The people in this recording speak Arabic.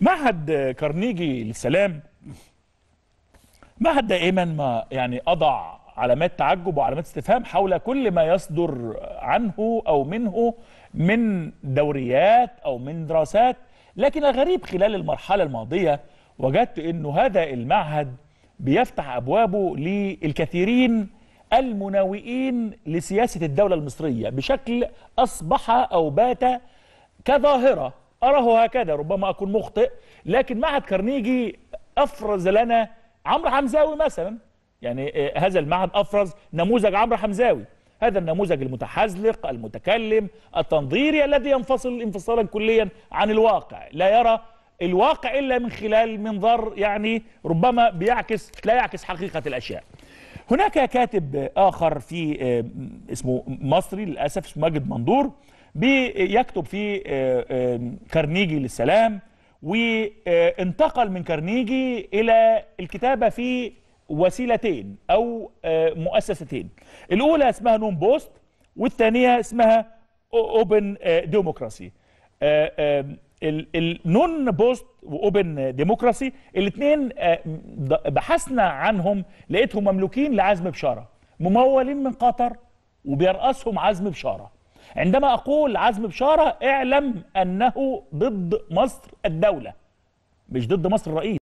معهد كارنيجي للسلام معهد دائما ما يعني أضع علامات تعجب وعلامات استفهام حول كل ما يصدر عنه أو منه من دوريات أو من دراسات لكن الغريب خلال المرحلة الماضية وجدت أنه هذا المعهد بيفتح أبوابه للكثيرين المناوئين لسياسة الدولة المصرية بشكل أصبح أو بات كظاهرة أراه هكذا ربما أكون مخطئ لكن معهد كارنيجي أفرز لنا عمرو حمزاوي مثلا يعني آه، هذا المعهد أفرز نموذج عمرو حمزاوي هذا النموذج المتحزلق المتكلم التنظيري الذي ينفصل انفصالا كليا عن الواقع لا يرى الواقع إلا من خلال منظر يعني ربما بيعكس لا يعكس حقيقة الأشياء هناك كاتب آخر في آه، اسمه مصري للأسف اسمه ماجد منظور بيكتب في آه، آه، كارنيجي للسلام وانتقل من كارنيجي إلى الكتابة في وسيلتين أو آه، مؤسستين الأولى اسمها نون بوست والثانية اسمها أوبن ديموكراسي النون بوست واوبن ديموكراسي الاثنين بحثنا عنهم لقيتهم مملوكين لعزم بشاره ممولين من قطر وبيرأسهم عزم بشاره عندما أقول عزم بشارة اعلم أنه ضد مصر الدولة مش ضد مصر الرئيس